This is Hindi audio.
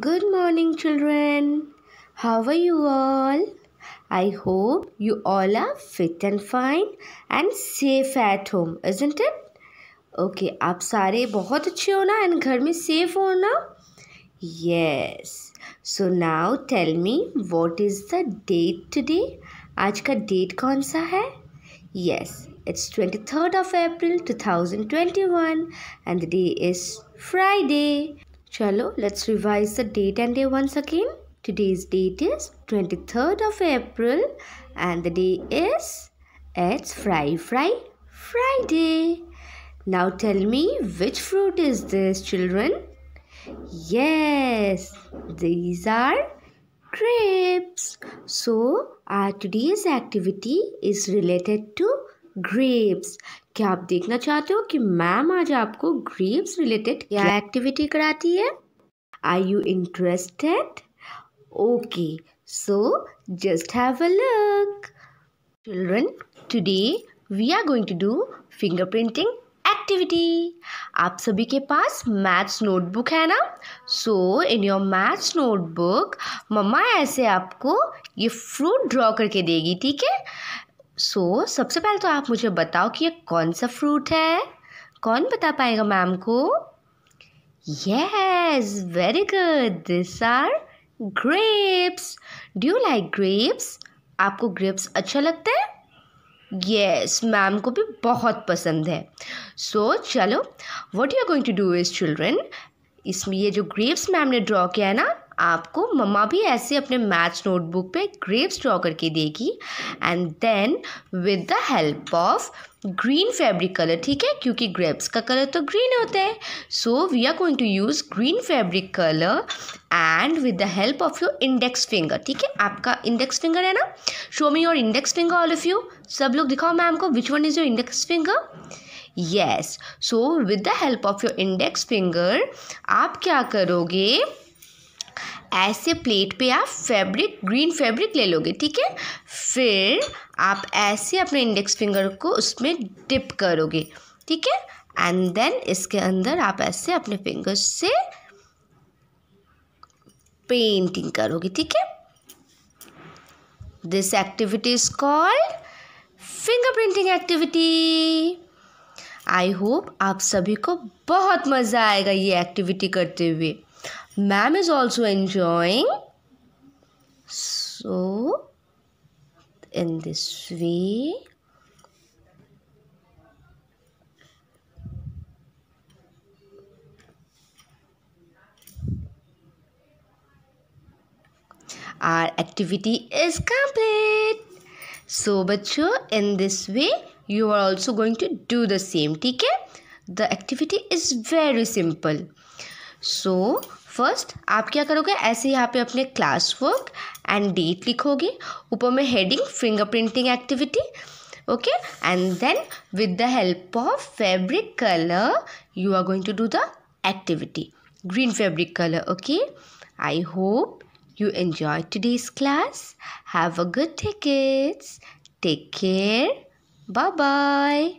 Good morning, children. How are you all? I hope you all are fit and fine and safe at home, isn't it? Okay, आप सारे बहुत अच्छे हो ना एंड घर में सेफ हो ना yes so now tell me what is the date today आज का डेट कौन सा है yes It's 23rd of April 2021 and the day is Friday. Chalo, let's revise the date and day once again. Today's date is 23rd of April and the day is it's Fry Fry Friday. Now tell me which fruit is this children? Yes, these are grapes. So our today's activity is related to grapes क्या आप देखना चाहते हो कि मैम आज आपको ग्रेप्स रिलेटेड क्या एक्टिविटी कराती है are you interested okay so just have a look children today we are going to do finger printing activity आप सभी के पास मैथ्स नोटबुक है ना so in your maths notebook mama ऐसे आपको ये फ्रूट ड्रॉ करके देगी ठीक है सो so, सबसे पहले तो आप मुझे बताओ कि ये कौन सा फ्रूट है कौन बता पाएगा मैम को yes very good this are grapes do you like grapes आपको ग्रेप्स अच्छा लगता है यस मैम को भी बहुत पसंद है सो so, चलो what you are going to do is children इसमें ये जो ग्रेप्स मैम ने ड्रॉ किया है ना आपको मम्मा भी ऐसे अपने मैथ्स नोटबुक पे ग्रेप्स ड्रॉ करके देगी and then with the help of green fabric colour ठीक है क्योंकि ग्रेप्स का कलर तो ग्रीन होता है so we are going to use green fabric colour and with the help of your index finger ठीक है आपका इंडेक्स फिंगर है ना show me your index finger all of you सब लोग दिखाओ मैम को which one is your index finger yes so with the help of your index finger आप क्या करोगे ऐसे प्लेट पे आप फैब्रिक ग्रीन फैब्रिक ले लोगे ठीक है फिर आप ऐसे अपने इंडेक्स फिंगर को उसमें डिप करोगे ठीक है एंड देन इसके अंदर आप ऐसे अपने फिंगर से पेंटिंग करोगे ठीक है this activity is called finger printing activity I hope आप सभी को बहुत मज़ा आएगा ये एक्टिविटी करते हुए Ma'am is also enjoying. So, in this way, our activity is complete. So, bacho, in this way, you are also going to do the same. Okay? The activity is very simple. So first आप क्या करोगे ऐसे यहाँ पे अपने क्लास वर्क एंड डेट लिखोगे ऊपर में heading fingerprinting activity okay and then with the help of fabric colour you are going to do the activity green fabric colour okay I hope you enjoy today's class have a good day kids. Take care bye